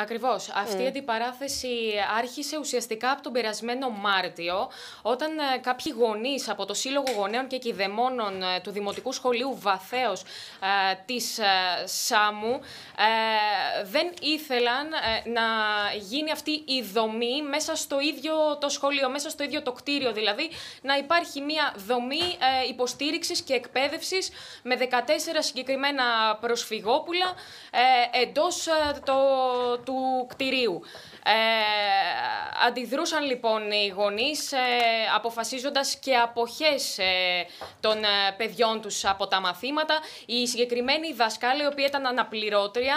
Ακριβώς. Αυτή η αντιπαράθεση άρχισε ουσιαστικά από τον περασμένο Μάρτιο, όταν ε, κάποιοι γονείς από το Σύλλογο Γονέων και κυδεμόνων ε, του Δημοτικού Σχολείου Βαθέως ε, της τη ΣΑΜΟΥ δεν ήθελαν να γίνει αυτή η δομή μέσα στο ίδιο το σχολείο, μέσα στο ίδιο το κτίριο δηλαδή, να υπάρχει μια δομή υποστήριξης και εκπαίδευσης με 14 συγκεκριμένα προσφυγόπουλα εντό το του κτηρίου. Ε, αντιδρούσαν λοιπόν οι γονείς ε, αποφασίζοντας και αποχές ε, των ε, παιδιών τους από τα μαθήματα. Η συγκεκριμένη δασκάλη, η οποία ήταν αναπληρώτρια,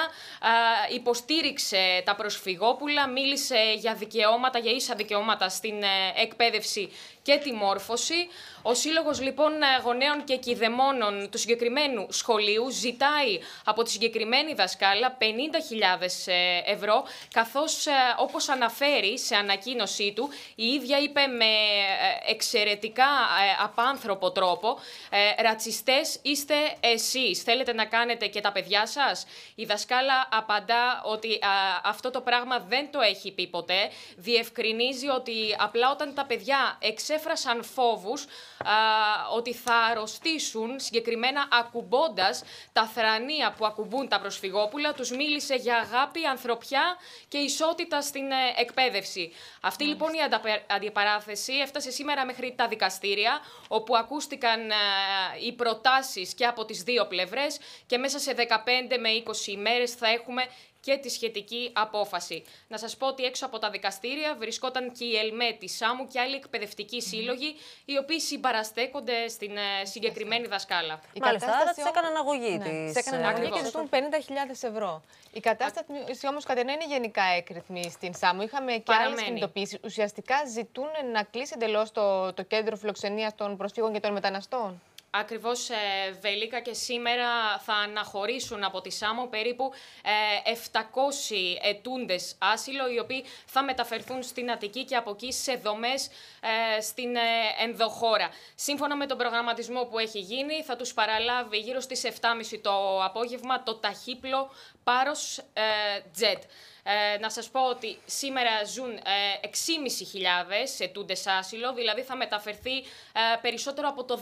υποστήριξε τα προσφυγόπουλα, μίλησε για δικαιώματα, για ίσα δικαιώματα στην εκπαίδευση και τη μόρφωση. Ο Σύλλογος λοιπόν Γονέων και κηδεμόνων του συγκεκριμένου σχολείου ζητάει από τη συγκεκριμένη δασκάλα 50.000 ευρώ ευρώ, καθώς ε, όπως αναφέρει σε ανακοίνωσή του, η ίδια είπε με ε, εξαιρετικά ε, απάνθρωπο τρόπο, ρατσιστές είστε εσείς, θέλετε να κάνετε και τα παιδιά σας. Η δασκάλα απαντά ότι αυτό το πράγμα δεν το έχει πει ποτέ, διευκρινίζει ότι απλά όταν τα παιδιά εξέφρασαν φόβους ότι θα αρρωστήσουν, συγκεκριμένα ακουμπώντας τα θρανία που ακουμπούν τα προσφυγόπουλα, τους μίλησε για αγάπη, ανθρωπιά και ισότητα στην ε, εκπαίδευση. Αυτή λοιπόν η αντιπαράθεση έφτασε σήμερα μέχρι τα δικαστήρια, όπου ακούστηκαν ε, οι προτάσεις και από τις δύο πλευρές και μέσα σε 15 με 20 ημέρες θα έχουμε και τη σχετική απόφαση. Να σας πω ότι έξω από τα δικαστήρια βρισκόταν και η ΕΛΜΕ τη ΣΑΜΟΥ και άλλοι εκπαιδευτικοί σύλλογοι, οι οποίοι συμπαραστέκονται στην ε, συγκεκριμένη δασκάλα. Η Μάλιστα, κατάσταση έκαναν αγωγή. Ναι, της... έκαναν ε, αγωγή και ζητούν 50.000 ευρώ. Η κατάσταση όμως κατά είναι γενικά έκρηθμη στην ΣΑΜΟΥ. Είχαμε και άλλες κινητοποιήσει. Ουσιαστικά ζητούν να κλείσει εντελώς το, το κέντρο φιλοξενίας των προσφύγων και των μεταναστών. Ακριβώς ε, Βελίκα και σήμερα θα αναχωρήσουν από τη ΣΑΜΟ περίπου 700 ε, ετούντες άσυλο οι οποίοι θα μεταφερθούν στην Αττική και από εκεί σε δομές ε, στην ενδοχώρα. Σύμφωνα με τον προγραμματισμό που έχει γίνει θα τους παραλάβει γύρω στις 7.30 το απόγευμα το ταχύπλο Πάρος Τζέτ. Ε, να σας πω ότι σήμερα ζουν 6.500 ε, ετούντες άσυλο, δηλαδή θα μεταφερθεί ε, περισσότερο από το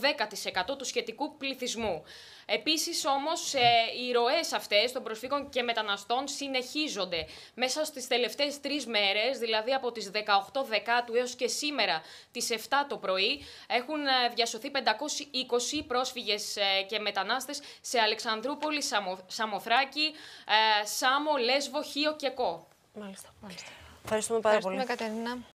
10% του σχετικού πληθυσμού. Επίσης όμως οι ροές αυτές των προσφύγων και μεταναστών συνεχίζονται. Μέσα στις τελευταίες τρεις μέρες, δηλαδή από τις 18 Δεκάτου έως και σήμερα τις 7 το πρωί, έχουν διασωθεί 520 πρόσφυγες και μετανάστες σε Αλεξανδρούπολη, Σαμο, Σαμοθράκη, Σάμο, Λέσβο, Χίο και Κό. Μάλιστα. Μάλιστα. Ευχαριστούμε πάρα Ευχαριστούμε, πολύ. Κατερίνα.